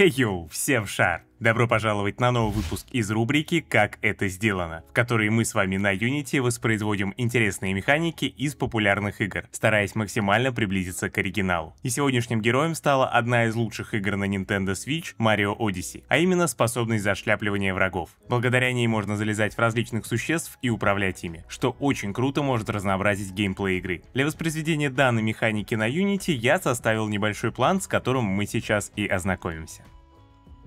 Хей-йоу, всем шар! Добро пожаловать на новый выпуск из рубрики «Как это сделано», в которой мы с вами на Unity воспроизводим интересные механики из популярных игр, стараясь максимально приблизиться к оригиналу. И сегодняшним героем стала одна из лучших игр на Nintendo Switch Mario Odyssey, а именно способность зашляпливания врагов. Благодаря ней можно залезать в различных существ и управлять ими, что очень круто может разнообразить геймплей игры. Для воспроизведения данной механики на Unity я составил небольшой план, с которым мы сейчас и ознакомимся.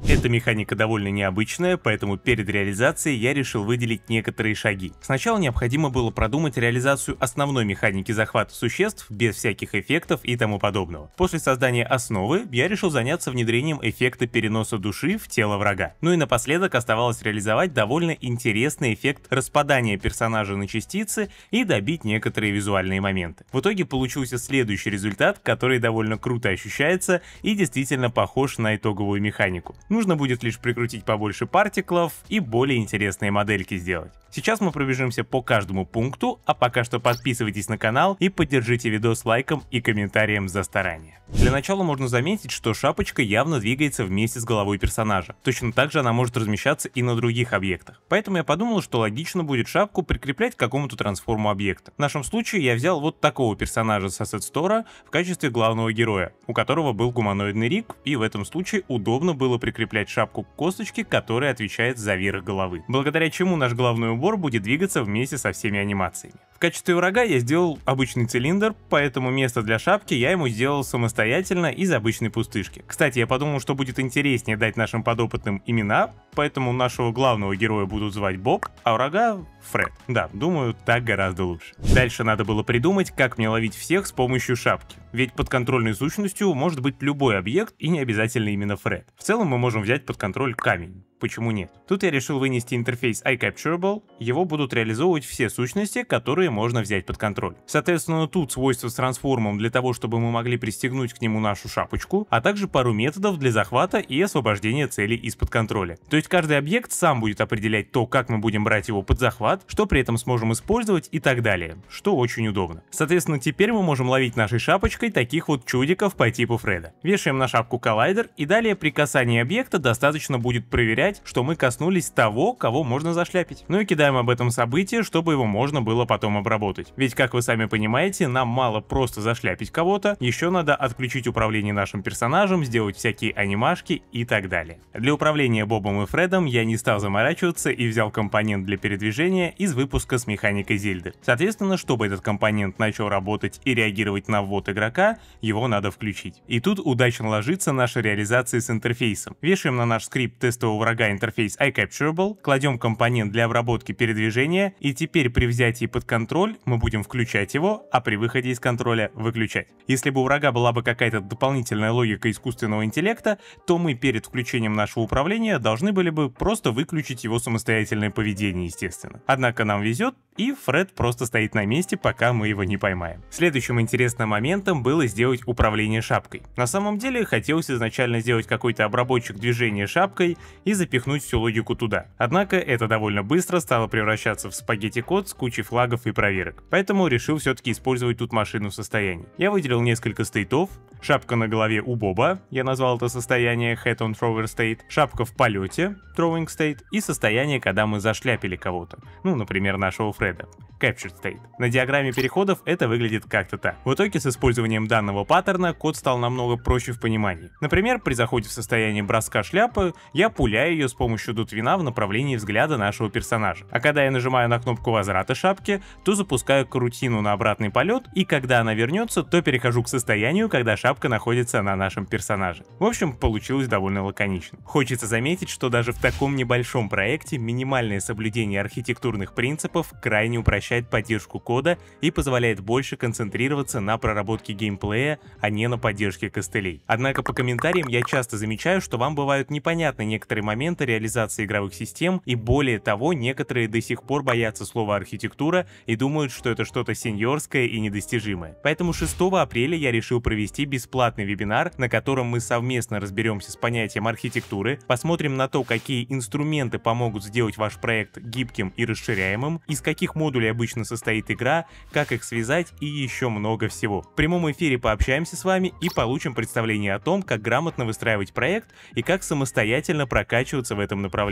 Эта механика довольно необычная, поэтому перед реализацией я решил выделить некоторые шаги. Сначала необходимо было продумать реализацию основной механики захвата существ без всяких эффектов и тому подобного. После создания основы я решил заняться внедрением эффекта переноса души в тело врага. Ну и напоследок оставалось реализовать довольно интересный эффект распадания персонажа на частицы и добить некоторые визуальные моменты. В итоге получился следующий результат, который довольно круто ощущается и действительно похож на итоговую механику. Нужно будет лишь прикрутить побольше партиклов и более интересные модельки сделать. Сейчас мы пробежимся по каждому пункту, а пока что подписывайтесь на канал и поддержите видос лайком и комментарием за старание. Для начала можно заметить, что шапочка явно двигается вместе с головой персонажа. Точно так же она может размещаться и на других объектах. Поэтому я подумал, что логично будет шапку прикреплять к какому-то трансформу объекта. В нашем случае я взял вот такого персонажа с Asset Store в качестве главного героя, у которого был гуманоидный рик, и в этом случае удобно было прикреплять прикреплять шапку к косточке, которая отвечает за верх головы, благодаря чему наш головной убор будет двигаться вместе со всеми анимациями качестве врага я сделал обычный цилиндр, поэтому место для шапки я ему сделал самостоятельно из обычной пустышки. Кстати, я подумал, что будет интереснее дать нашим подопытным имена, поэтому нашего главного героя будут звать Боб, а врага Фред. Да, думаю, так гораздо лучше. Дальше надо было придумать, как мне ловить всех с помощью шапки. Ведь под контрольной сущностью может быть любой объект и не обязательно именно Фред. В целом мы можем взять под контроль камень почему нет. Тут я решил вынести интерфейс iCapturable, его будут реализовывать все сущности, которые можно взять под контроль. Соответственно, тут свойства с трансформом для того, чтобы мы могли пристегнуть к нему нашу шапочку, а также пару методов для захвата и освобождения цели из-под контроля. То есть каждый объект сам будет определять то, как мы будем брать его под захват, что при этом сможем использовать и так далее, что очень удобно. Соответственно, теперь мы можем ловить нашей шапочкой таких вот чудиков по типу Фреда. Вешаем на шапку коллайдер и далее при касании объекта достаточно будет проверять, считать, что мы коснулись того, кого можно зашляпить. Ну и кидаем об этом событие, чтобы его можно было потом обработать. Ведь, как вы сами понимаете, нам мало просто зашляпить кого-то, еще надо отключить управление нашим персонажем, сделать всякие анимашки и так далее. Для управления Бобом и Фредом я не стал заморачиваться и взял компонент для передвижения из выпуска с механикой Зельды. Соответственно, чтобы этот компонент начал работать и реагировать на ввод игрока, его надо включить. И тут удачно ложится наша реализация с интерфейсом. Вешаем на наш скрипт тестового врага врага интерфейс iCapturable, кладем компонент для обработки передвижения, и теперь при взятии под контроль мы будем включать его, а при выходе из контроля выключать. Если бы у врага была бы какая-то дополнительная логика искусственного интеллекта, то мы перед включением нашего управления должны были бы просто выключить его самостоятельное поведение, естественно. Однако нам везет, и Фред просто стоит на месте, пока мы его не поймаем. Следующим интересным моментом было сделать управление шапкой. На самом деле хотелось изначально сделать какой-то обработчик движения шапкой и запихнуть всю логику туда. Однако это довольно быстро стало превращаться в спагетти-код с кучей флагов и проверок. Поэтому решил все-таки использовать тут машину в состоянии. Я выделил несколько стейтов, Шапка на голове у Боба, я назвал это состояние Head on Thrower State, шапка в полете, Throwing State, и состояние, когда мы зашляпили кого-то, ну, например, нашего Фреда, captured State. На диаграмме переходов это выглядит как-то так. В итоге с использованием данного паттерна код стал намного проще в понимании. Например, при заходе в состояние броска шляпы, я пуляю ее с помощью дутвина в направлении взгляда нашего персонажа. А когда я нажимаю на кнопку возврата шапки, то запускаю карутину на обратный полет, и когда она вернется, то перехожу к состоянию, когда шапка шапка находится на нашем персонаже. В общем, получилось довольно лаконично. Хочется заметить, что даже в таком небольшом проекте минимальное соблюдение архитектурных принципов крайне упрощает поддержку кода и позволяет больше концентрироваться на проработке геймплея, а не на поддержке костылей. Однако по комментариям я часто замечаю, что вам бывают непонятны некоторые моменты реализации игровых систем, и более того, некоторые до сих пор боятся слова архитектура и думают, что это что-то сеньорское и недостижимое. Поэтому 6 апреля я решил провести без бесплатный вебинар, на котором мы совместно разберемся с понятием архитектуры, посмотрим на то, какие инструменты помогут сделать ваш проект гибким и расширяемым, из каких модулей обычно состоит игра, как их связать и еще много всего. В прямом эфире пообщаемся с вами и получим представление о том, как грамотно выстраивать проект и как самостоятельно прокачиваться в этом направлении.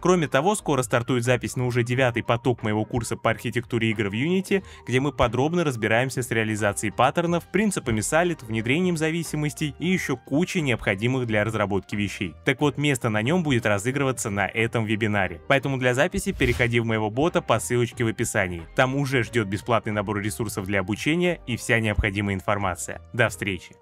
Кроме того, скоро стартует запись на уже девятый поток моего курса по архитектуре игр в Unity, где мы подробно разбираемся с реализацией паттернов, принципами Solid, внедрением зависимостей и еще куча необходимых для разработки вещей. Так вот, место на нем будет разыгрываться на этом вебинаре. Поэтому для записи переходи в моего бота по ссылочке в описании. Там уже ждет бесплатный набор ресурсов для обучения и вся необходимая информация. До встречи!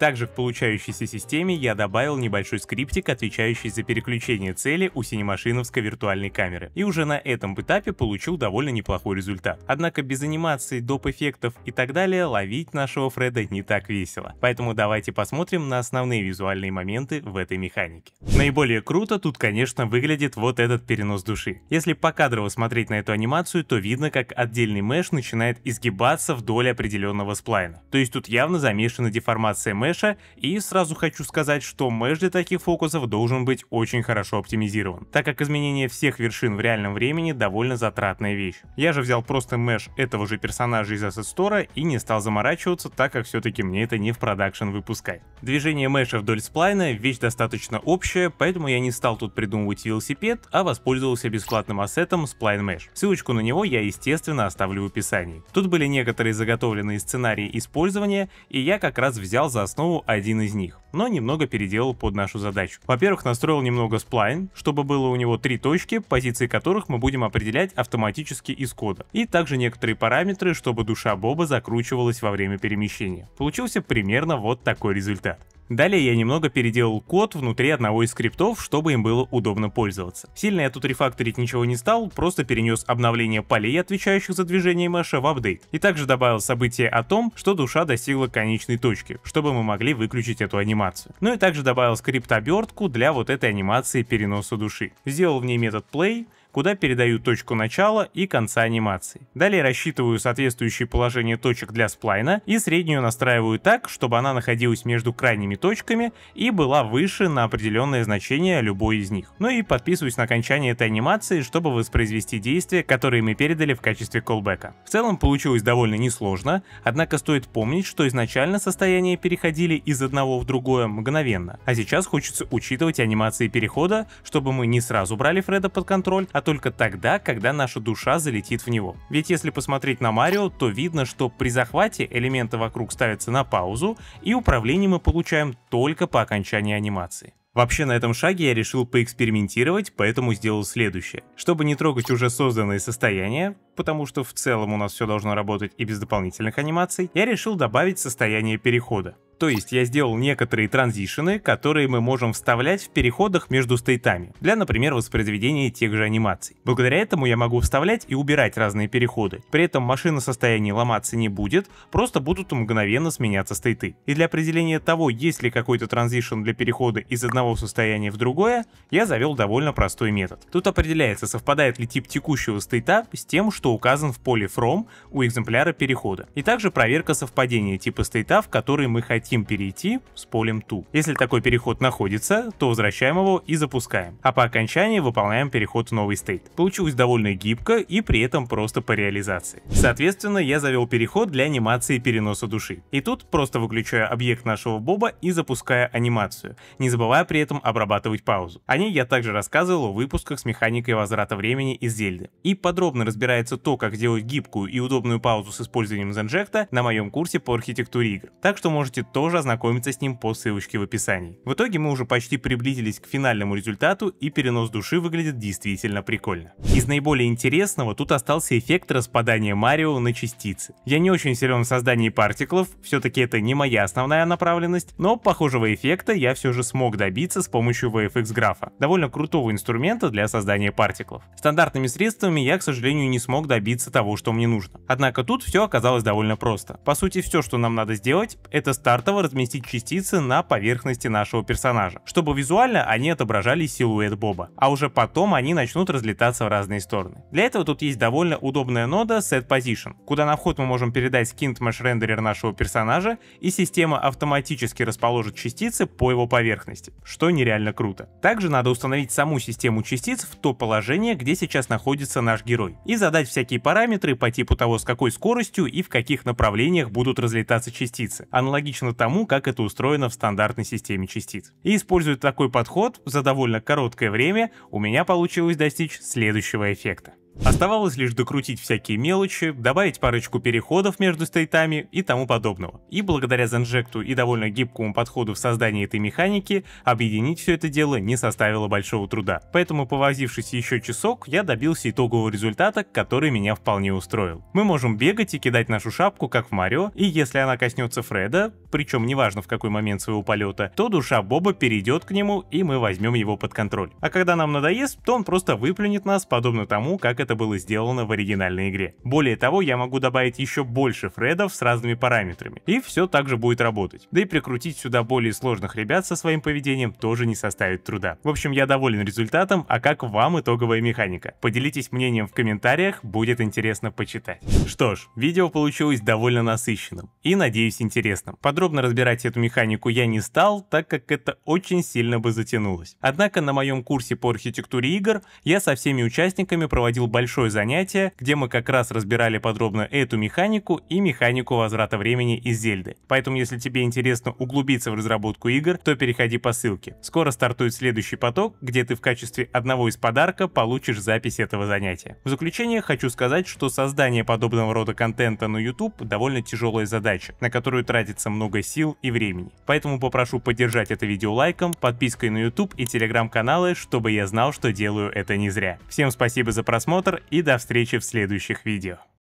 Также в получающейся системе я добавил небольшой скриптик, отвечающий за переключение цели у синемашиновской виртуальной камеры. И уже на этом этапе получил довольно неплохой результат. Однако без анимации, доп эффектов и так далее ловить нашего Фреда не так весело. Поэтому давайте посмотрим на основные визуальные моменты в этой механике. Наиболее круто тут, конечно, выглядит вот этот перенос души. Если покадрово смотреть на эту анимацию, то видно, как отдельный меш начинает изгибаться вдоль определенного сплайна. То есть тут явно замешана деформация меш Мэша, и сразу хочу сказать, что Мэш для таких фокусов должен быть очень хорошо оптимизирован, так как изменение всех вершин в реальном времени довольно затратная вещь. Я же взял просто Мэш этого же персонажа из Asset Store и не стал заморачиваться, так как все-таки мне это не в продакшн выпускать. Движение Мэша вдоль сплайна вещь достаточно общая, поэтому я не стал тут придумывать велосипед, а воспользовался бесплатным ассетом Spline Mesh. Ссылочку на него я, естественно, оставлю в описании. Тут были некоторые заготовленные сценарии использования, и я как раз взял за основу основу один из них, но немного переделал под нашу задачу. Во-первых, настроил немного сплайн, чтобы было у него три точки, позиции которых мы будем определять автоматически из кода. И также некоторые параметры, чтобы душа Боба закручивалась во время перемещения. Получился примерно вот такой результат. Далее я немного переделал код внутри одного из скриптов, чтобы им было удобно пользоваться. Сильно я тут рефакторить ничего не стал, просто перенес обновление полей, отвечающих за движение меша, в апдейт. И также добавил событие о том, что душа достигла конечной точки, чтобы мы могли выключить эту анимацию. Ну и также добавил скрипт-обертку для вот этой анимации переноса души. Сделал в ней метод play, куда передаю точку начала и конца анимации. Далее рассчитываю соответствующее положение точек для сплайна и среднюю настраиваю так, чтобы она находилась между крайними точками и была выше на определенное значение любой из них. Ну и подписываюсь на окончание этой анимации, чтобы воспроизвести действия, которые мы передали в качестве колбека. В целом получилось довольно несложно, однако стоит помнить, что изначально состояния переходили из одного в другое мгновенно, а сейчас хочется учитывать анимации перехода, чтобы мы не сразу брали Фреда под контроль, а а только тогда, когда наша душа залетит в него. Ведь если посмотреть на Марио, то видно, что при захвате элементы вокруг ставятся на паузу, и управление мы получаем только по окончании анимации. Вообще на этом шаге я решил поэкспериментировать, поэтому сделал следующее. Чтобы не трогать уже созданное состояние потому что в целом у нас все должно работать и без дополнительных анимаций, я решил добавить состояние перехода. То есть я сделал некоторые транзишены, которые мы можем вставлять в переходах между стейтами, для, например, воспроизведения тех же анимаций. Благодаря этому я могу вставлять и убирать разные переходы. При этом машина состоянии ломаться не будет, просто будут мгновенно сменяться стейты. И для определения того, есть ли какой-то транзишн для перехода из одного состояния в другое, я завел довольно простой метод. Тут определяется, совпадает ли тип текущего стейта с тем, что что указан в поле From у экземпляра перехода, и также проверка совпадения типа стейта, в который мы хотим перейти с полем To. Если такой переход находится, то возвращаем его и запускаем, а по окончании выполняем переход в новый стейт. Получилось довольно гибко и при этом просто по реализации. Соответственно, я завел переход для анимации переноса души. И тут просто выключаю объект нашего боба и запуская анимацию, не забывая при этом обрабатывать паузу. О ней я также рассказывал в выпусках с механикой возврата времени из Зельды. И подробно разбирается объясняется то, как сделать гибкую и удобную паузу с использованием Zenject на моем курсе по архитектуре игр, так что можете тоже ознакомиться с ним по ссылочке в описании. В итоге мы уже почти приблизились к финальному результату и перенос души выглядит действительно прикольно. Из наиболее интересного тут остался эффект распадания Марио на частицы. Я не очень силен в создании партиклов, все-таки это не моя основная направленность, но похожего эффекта я все же смог добиться с помощью VFX графа, довольно крутого инструмента для создания партиклов. Стандартными средствами я, к сожалению, не смог смог добиться того, что мне нужно. Однако тут все оказалось довольно просто. По сути, все, что нам надо сделать, это стартово разместить частицы на поверхности нашего персонажа, чтобы визуально они отображали силуэт Боба, а уже потом они начнут разлетаться в разные стороны. Для этого тут есть довольно удобная нода Set Position, куда на вход мы можем передать Kindmesh рендерер нашего персонажа, и система автоматически расположит частицы по его поверхности, что нереально круто. Также надо установить саму систему частиц в то положение, где сейчас находится наш герой, и задать всякие параметры по типу того, с какой скоростью и в каких направлениях будут разлетаться частицы, аналогично тому, как это устроено в стандартной системе частиц. И используя такой подход, за довольно короткое время у меня получилось достичь следующего эффекта. Оставалось лишь докрутить всякие мелочи, добавить парочку переходов между стейтами и тому подобного. И благодаря занжекту и довольно гибкому подходу в создании этой механики, объединить все это дело не составило большого труда. Поэтому, повозившись еще часок, я добился итогового результата, который меня вполне устроил. Мы можем бегать и кидать нашу шапку, как в Марио, и если она коснется Фреда, причем неважно в какой момент своего полета, то душа Боба перейдет к нему и мы возьмем его под контроль. А когда нам надоест, то он просто выплюнет нас, подобно тому, как это это было сделано в оригинальной игре. Более того, я могу добавить еще больше фредов с разными параметрами, и все также будет работать. Да и прикрутить сюда более сложных ребят со своим поведением тоже не составит труда. В общем, я доволен результатом, а как вам итоговая механика? Поделитесь мнением в комментариях, будет интересно почитать. Что ж, видео получилось довольно насыщенным и, надеюсь, интересным. Подробно разбирать эту механику я не стал, так как это очень сильно бы затянулось. Однако на моем курсе по архитектуре игр я со всеми участниками проводил большое занятие, где мы как раз разбирали подробно эту механику и механику возврата времени из Зельды. Поэтому, если тебе интересно углубиться в разработку игр, то переходи по ссылке. Скоро стартует следующий поток, где ты в качестве одного из подарка получишь запись этого занятия. В заключение хочу сказать, что создание подобного рода контента на YouTube довольно тяжелая задача, на которую тратится много сил и времени. Поэтому попрошу поддержать это видео лайком, подпиской на YouTube и телеграм-каналы, чтобы я знал, что делаю это не зря. Всем спасибо за просмотр, просмотр и до встречи в следующих видео.